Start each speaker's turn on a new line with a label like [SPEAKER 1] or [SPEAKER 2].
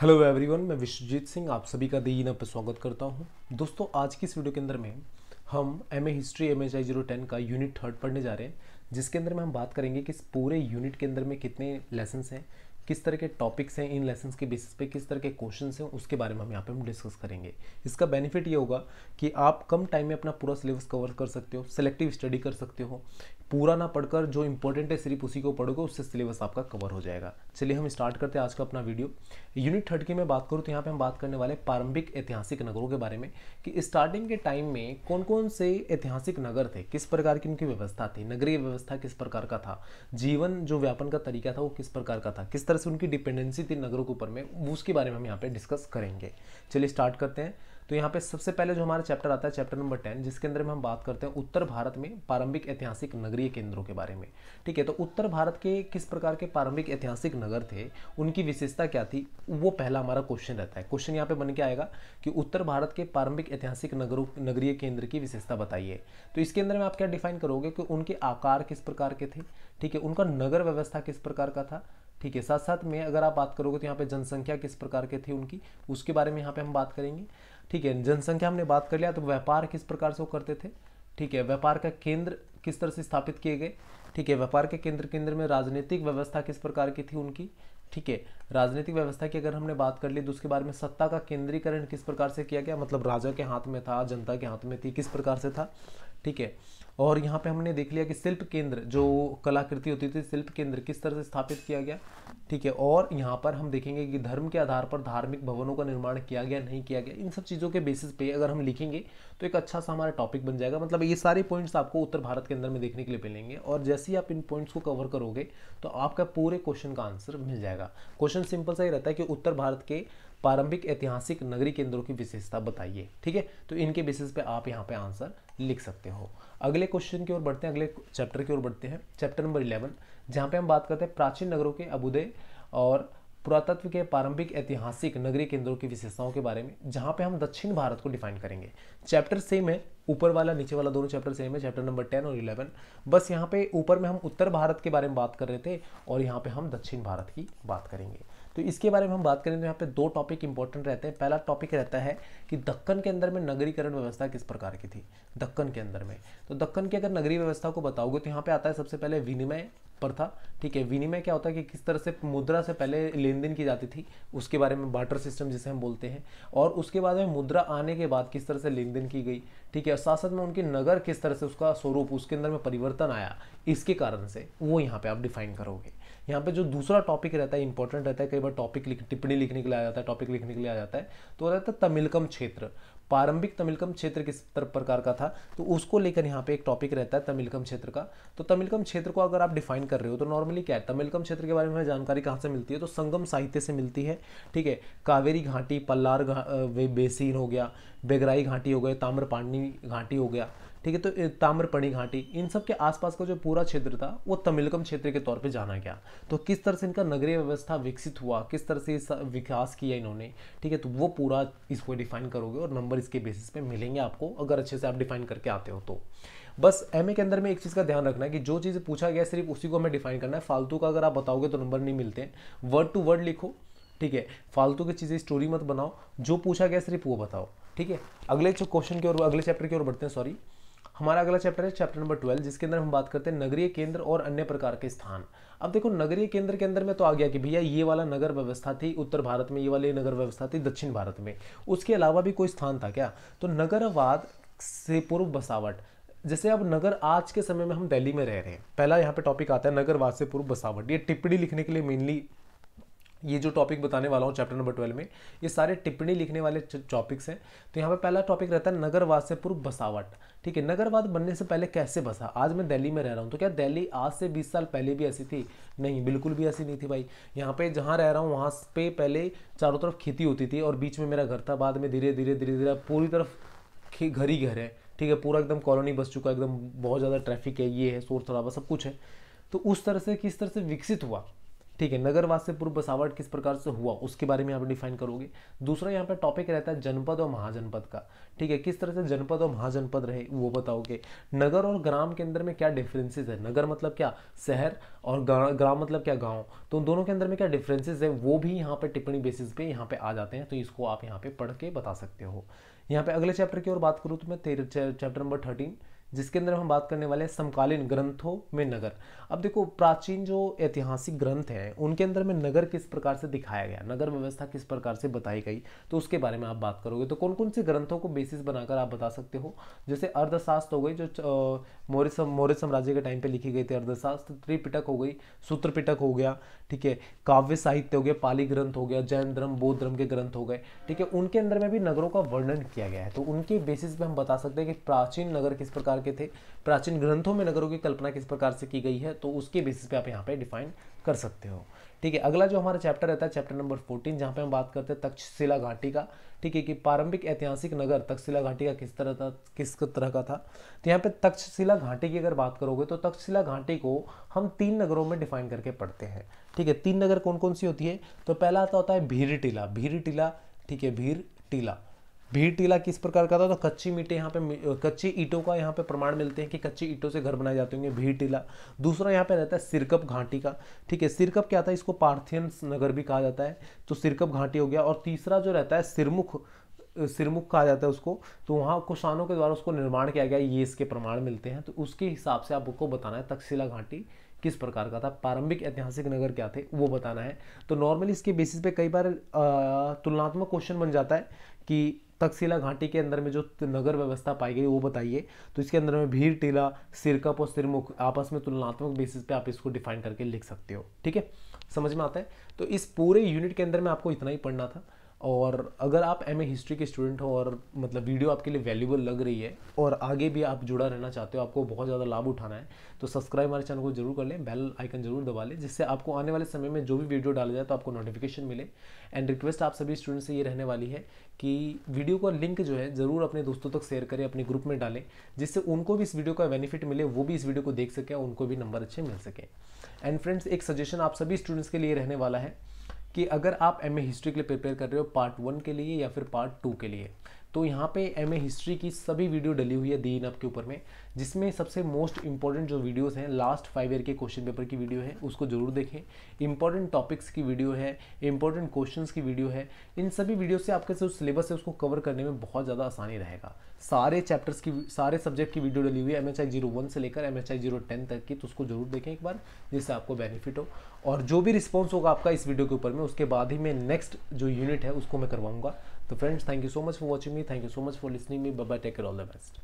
[SPEAKER 1] hello everyone मैं विश्वजीत सिंह आप सभी का दिन पर स्वागत करता हूं दोस्तों आज की इस वीडियो के अंदर में हम M A history M H I zero ten का यूनिट थर्ड पढ़ने जा रहे हैं जिसके अंदर में हम बात करेंगे कि इस पूरे यूनिट के अंदर में कितने लेसन्स हैं किस तरह के टॉपिक्स हैं इन लेसन्स के बेसिस पे किस तरह के क्वेश्चन हैं उसके बारे में हम यहाँ पे हम डिस्कस करेंगे इसका बेनिफिट ये होगा कि आप कम टाइम में अपना पूरा सिलेबस कवर कर सकते हो सेलेक्टिव स्टडी कर सकते हो पूरा ना पढ़कर जो इंपॉर्टेंट है सिर्फ उसी को पढ़ोगे उससे सिलेबस आपका कवर हो जाएगा चलिए हम स्टार्ट करते हैं आज का अपना वीडियो यूनिट थर्ड की मैं बात करूँ तो यहाँ पे हम बात करने वाले प्रारंभिक ऐतिहासिक नगरों के बारे में कि स्टार्टिंग के टाइम में कौन कौन से ऐतिहासिक नगर थे किस प्रकार की उनकी व्यवस्था थी नगरीय व्यवस्था किस प्रकार का था जीवन जो व्यापन का तरीका था वो किस प्रकार का था किस तरह से उनकी डिपेंडेंसी थी नगरों के ऊपर में उसके बारे में हम यहाँ पर डिस्कस करेंगे चलिए स्टार्ट करते हैं तो यहाँ पे सबसे पहले जो हमारा चैप्टर आता है चैप्टर नंबर टेन जिसके अंदर में हम बात करते हैं उत्तर भारत में प्रारंभिक ऐतिहासिक नगरीय केंद्रों के बारे में ठीक है तो उत्तर भारत के किस प्रकार के प्रारंभिक ऐतिहासिक नगर थे उनकी विशेषता क्या थी वो पहला हमारा क्वेश्चन रहता है क्वेश्चन यहाँ पे बन के आएगा कि उत्तर भारत के प्रारंभिक ऐतिहासिक नगरों नगरीय केंद्र की विशेषता बताइए तो इसके अंदर में आप क्या डिफाइन करोगे कि उनके आकार किस प्रकार के थे ठीक है उनका नगर व्यवस्था किस प्रकार का था ठीक है साथ साथ में अगर आप बात करोगे तो यहाँ पे जनसंख्या किस प्रकार के थे उनकी उसके बारे में यहाँ पे हम बात करेंगे ठीक है जनसंख्या हमने बात कर लिया तो व्यापार किस प्रकार से वो करते थे ठीक है व्यापार का केंद्र किस तरह से स्थापित किए गए ठीक है व्यापार के केंद्र केंद्र में राजनीतिक व्यवस्था किस प्रकार की थी उनकी ठीक है राजनीतिक व्यवस्था की अगर हमने बात कर ली तो उसके बारे में सत्ता का केंद्रीकरण किस प्रकार से किया गया मतलब राजा के हाथ में था जनता के हाथ में थी किस प्रकार से था ठीक है और यहाँ पे हमने देख लिया कि शिल्प केंद्र जो कलाकृति होती थी शिल्प केंद्र किस तरह से स्थापित किया गया ठीक है और यहाँ पर हम देखेंगे कि धर्म के आधार पर धार्मिक भवनों का निर्माण किया गया नहीं किया गया इन सब चीज़ों के बेसिस पे अगर हम लिखेंगे तो एक अच्छा सा हमारा टॉपिक बन जाएगा मतलब ये सारे पॉइंट्स आपको उत्तर भारत के अंदर में देखने के लिए मिलेंगे और जैसे ही आप इन पॉइंट्स को कवर करोगे तो आपका पूरे क्वेश्चन का आंसर मिल जाएगा क्वेश्चन सिंपल सा ही रहता है कि उत्तर भारत के प्रारंभिक ऐतिहासिक नगरी केंद्रों की विशेषता बताइए ठीक है तो इनके बेसिस पे आप यहाँ पे आंसर लिख सकते हो अगले क्वेश्चन की ओर बढ़ते हैं अगले चैप्टर की ओर बढ़ते हैं चैप्टर नंबर इलेवन जहाँ पे हम बात करते हैं प्राचीन नगरों के अबुदय और पुरातत्व के पारंपरिक ऐतिहासिक नगरीय केंद्रों की विशेषताओं के बारे में जहाँ पे हम दक्षिण भारत को डिफाइन करेंगे चैप्टर सेम है ऊपर वाला नीचे वाला दोनों चैप्टर सेम है चैप्टर नंबर टेन और इलेवन बस यहाँ पे ऊपर में हम उत्तर भारत के बारे में बात कर रहे थे और यहाँ पे हम दक्षिण भारत की बात करेंगे तो इसके बारे में हम बात करें तो यहाँ पे दो टॉपिक इंपॉर्टेंट रहते हैं पहला टॉपिक रहता है कि दक्कन के अंदर में नगरीकरण व्यवस्था किस प्रकार की थी दक्कन के अंदर में तो दक्कन की अगर नगरीय व्यवस्था को बताओगे तो यहाँ पे आता है सबसे पहले विनिमय पर था ठीक है विनिमय क्या होता है कि किस तरह से मुद्रा से पहले लेन देन की जाती थी उसके बारे में बाटर सिस्टम जिसे हम बोलते हैं और उसके बाद में मुद्रा आने के बाद किस तरह से लेन देन की गई ठीक है साथ साथ में उनके नगर किस तरह से उसका स्वरूप उसके अंदर में परिवर्तन आया इसके कारण से वो यहाँ पर आप डिफाइन करोगे यहाँ पे जो दूसरा टॉपिक रहता है इंपॉर्टेंट रहता है कई बार टॉपिक लिख टिप्पणी लिखने के लिए आ जाता है टॉपिक लिखने के लिए आ जाता है तो रहता है तमिलकम क्षेत्र प्रारंभिक तमिलकम क्षेत्र किस प्रकार का था तो उसको लेकर यहाँ पे एक टॉपिक रहता है तमिलकम क्षेत्र का तो तमिलकम क्षेत्र को अगर आप डिफाइन कर रहे हो तो नॉर्मली क्या है तमिलकम क्षेत्र के बारे में जानकारी कहाँ से मिलती है तो संगम साहित्य से मिलती है ठीक है कावेरी घाटी पल्लार घा बेसिन हो गया बेगराई घाटी हो गई ताम्रपाणी घाटी हो गया ठीक है तो ताम्रपणी घाटी इन सब के आसपास का जो पूरा क्षेत्र था वो तमिलकम क्षेत्र के तौर पे जाना गया तो किस तरह से इनका नगरीय व्यवस्था विकसित हुआ किस तरह से विकास किया इन्होंने ठीक है तो वो पूरा इसको डिफाइन करोगे और नंबर इसके बेसिस पे मिलेंगे आपको अगर अच्छे से आप डिफाइन करके आते हो तो बस एम के अंदर में एक चीज़ का ध्यान रखना है कि जो चीज़ पूछा गया सिर्फ उसी को हमें डिफाइन करना है फालतू का अगर आप बताओगे तो नंबर नहीं मिलते हैं वर्ड टू वर्ड लिखो ठीक है फालतू की चीज़ें स्टोरी मत बनाओ जो पूछा गया सिर्फ वो बताओ ठीक है अगले क्वेश्चन की ओर अगले चैप्टर की ओर बढ़ते हैं सॉरी हमारा अगला चैप्टर है चैप्टर नंबर ट्वेल्व जिसके अंदर हम बात करते हैं नगरीय केंद्र और अन्य प्रकार के स्थान अब देखो नगरीय केंद्र के अंदर में तो आ गया कि भैया ये वाला नगर व्यवस्था थी उत्तर भारत में ये वाली नगर व्यवस्था थी दक्षिण भारत में उसके अलावा भी कोई स्थान था क्या तो नगरवाद से पूर्व बसावट जैसे अब नगर आज के समय में हम दिल्ली में रह रहे हैं पहला यहाँ पे टॉपिक आता है नगरवाद से पूर्व बसावट ये टिप्पणी लिखने के लिए मेनली ये जो टॉपिक बताने वाला हूँ चैप्टर नंबर ट्वेल्व में ये सारे टिप्पणी लिखने वाले टॉपिक्स हैं तो यहाँ पे पहला टॉपिक रहता है नगरवाद से पूर्व बसावट ठीक है नगरवाद बनने से पहले कैसे बसा आज मैं दिल्ली में रह रहा हूँ तो क्या दिल्ली आज से बीस साल पहले भी ऐसी थी नहीं बिल्कुल भी ऐसी नहीं थी भाई यहाँ पे जहाँ रह रहा हूँ वहाँ पे पहले चारों तरफ खेती होती थी और बीच में मेरा घर था बाद में धीरे धीरे धीरे धीरे पूरी तरफ घर ही घर है ठीक है पूरा एकदम कॉलोनी बस चुका एकदम बहुत ज़्यादा ट्रैफिक है ये है शोर शराबा सब कुछ है तो उस तरह से किस तरह से विकसित हुआ ठीक है नगरवाद से पूर्व बसावट किस प्रकार से हुआ उसके बारे में यहाँ डिफाइन करोगे दूसरा यहाँ पे टॉपिक रहता है जनपद और महाजनपद का ठीक है किस तरह से जनपद और महाजनपद रहे वो बताओगे नगर और ग्राम के अंदर में क्या डिफरेंसेस है नगर मतलब क्या शहर और ग्राम मतलब क्या गाँव तो दोनों के अंदर में क्या डिफरेंसेज है वो भी यहाँ पर टिप्पणी बेसिस पे यहाँ पे आ जाते हैं तो इसको आप यहाँ पे पढ़ के बता सकते हो यहाँ पे अगले चैप्टर की और बात करूँ तो मैं चैप्टर नंबर थर्टीन जिसके अंदर हम बात करने वाले हैं समकालीन ग्रंथों में नगर अब देखो प्राचीन जो ऐतिहासिक ग्रंथ हैं उनके अंदर में नगर किस प्रकार से दिखाया गया नगर व्यवस्था किस प्रकार से बताई गई तो उसके बारे में आप बात करोगे तो कौन कौन से ग्रंथों को बेसिस बनाकर आप बता सकते हो जैसे अर्धशास्त्र हो गई जो मौर्य मौर्य साम्राज्य के टाइम पर लिखी गई थी अर्धशास्त्र त्रिपिटक हो गई सूत्रपिटक हो गया ठीक है काव्य साहित्य हो गया पाली ग्रंथ हो गया जैन धर्म बौद्ध धर्म के ग्रंथ हो गए ठीक है उनके अंदर में भी नगरों का वर्णन किया गया है तो उनके बेसिस पर हम बता सकते हैं कि प्राचीन नगर किस प्रकार के थे प्राचीन ग्रंथों में नगरों की कल्पना किस प्रकार से की गई है तो उसके बेसिस पे आप यहाँ पे डिफाइन कर सकते हो ठीक है अगला जो हमारा चैप्टर रहता है चैप्टर नंबर फोर्टीन जहाँ पे हम बात करते हैं तक्षशिला घाटी का ठीक है कि पारंपरिक ऐतिहासिक नगर तक्षशिला घाटी का किस तरह था किस तरह का था तो यहाँ पे तक्षशिला घाटी की अगर बात करोगे तो तक्षशिला घाटी को हम तीन नगरों में डिफाइन करके पढ़ते हैं ठीक है तीन नगर कौन कौन सी होती है तो पहला तो आता होता है भीर टीला भीर टीला ठीक है भीर टीला भीड़ टीला किस प्रकार का था तो कच्ची मिट्टी यहाँ पे कच्ची ईटों का यहाँ पे प्रमाण मिलते हैं कि कच्ची ईटों से घर बनाए जाते होंगे भीड़ टीला दूसरा यहाँ पे रहता है सिरकप घाटी का ठीक है सिरकप क्या था इसको पार्थियंस नगर भी कहा जाता है तो सिरकप घाटी हो गया और तीसरा जो रहता है सिरमुख सिरमुख कहा जाता है उसको तो वहाँ कुशानों के द्वारा उसको निर्माण किया गया ये इसके प्रमाण मिलते हैं तो उसके हिसाब से आपको बताना है तकसीला घाटी किस प्रकार का था प्रारंभिक ऐतिहासिक नगर क्या थे वो बताना है तो नॉर्मली इसके बेसिस पे कई बार तुलनात्मक क्वेश्चन बन जाता है कि तकशिला घाटी के अंदर में जो नगर व्यवस्था पाई गई वो बताइए तो इसके अंदर में भीड़ टीला सिरकप और सिरमुख आपस में तुलनात्मक बेसिस पे आप इसको डिफाइन करके लिख सकते हो ठीक है समझ में आता है तो इस पूरे यूनिट के अंदर में आपको इतना ही पढ़ना था और अगर आप एम हिस्ट्री के स्टूडेंट हो और मतलब वीडियो आपके लिए वैल्यूबल लग रही है और आगे भी आप जुड़ा रहना चाहते हो आपको बहुत ज़्यादा लाभ उठाना है तो सब्सक्राइब हमारे चैनल को जरूर कर लें बेल आइकन जरूर दबा लें जिससे आपको आने वाले समय में जो भी वीडियो डाला जाए तो आपको नोटिफिकेशन मिले एंड रिक्वेस्ट आप सभी स्टूडेंट से ये रहने वाली है कि वीडियो का लिंक जो है ज़रूर अपने दोस्तों तक शेयर करें अपने ग्रुप में डालें जिससे उनको भी इस वीडियो का बेनिफिट मिले वो भी इस वीडियो को देख सकें उनको भी नंबर अच्छे मिल सकें एंड फ्रेंड्स एक सजेशन आप सभी स्टूडेंट्स के लिए रहने वाला है कि अगर आप एम हिस्ट्री के लिए प्रिपेयर कर रहे हो पार्ट वन के लिए या फिर पार्ट टू के लिए तो यहाँ पे एम ए हिस्ट्री की सभी वीडियो डली हुई है दी इन आपके ऊपर में जिसमें सबसे मोस्ट इंपॉर्टेंट जो वीडियोस हैं लास्ट फाइव ईयर के क्वेश्चन पेपर की वीडियो है उसको जरूर देखें इंपॉर्टेंट टॉपिक्स की वीडियो है इंपॉर्टेंट क्वेश्चंस की वीडियो है इन सभी वीडियो से आपके जो सिलेबस है उसको कवर करने में बहुत ज़्यादा आसानी रहेगा सारे चैप्टर्स की सारे सब्जेक्ट की वीडियो डली हुई है M H I zero one से लेकर M H I zero ten तक की तो उसको जरूर देखें एक बार जिससे आपको बेनिफिट हो और जो भी रिस्पॉन्स होगा आपका इस वीडियो के ऊपर में उसके बाद ही मैं नेक्स्ट जो यूनिट है उसको मैं करवाऊँगा तो friends thank you so much for watching me thank you so much for listening me bye take care all the best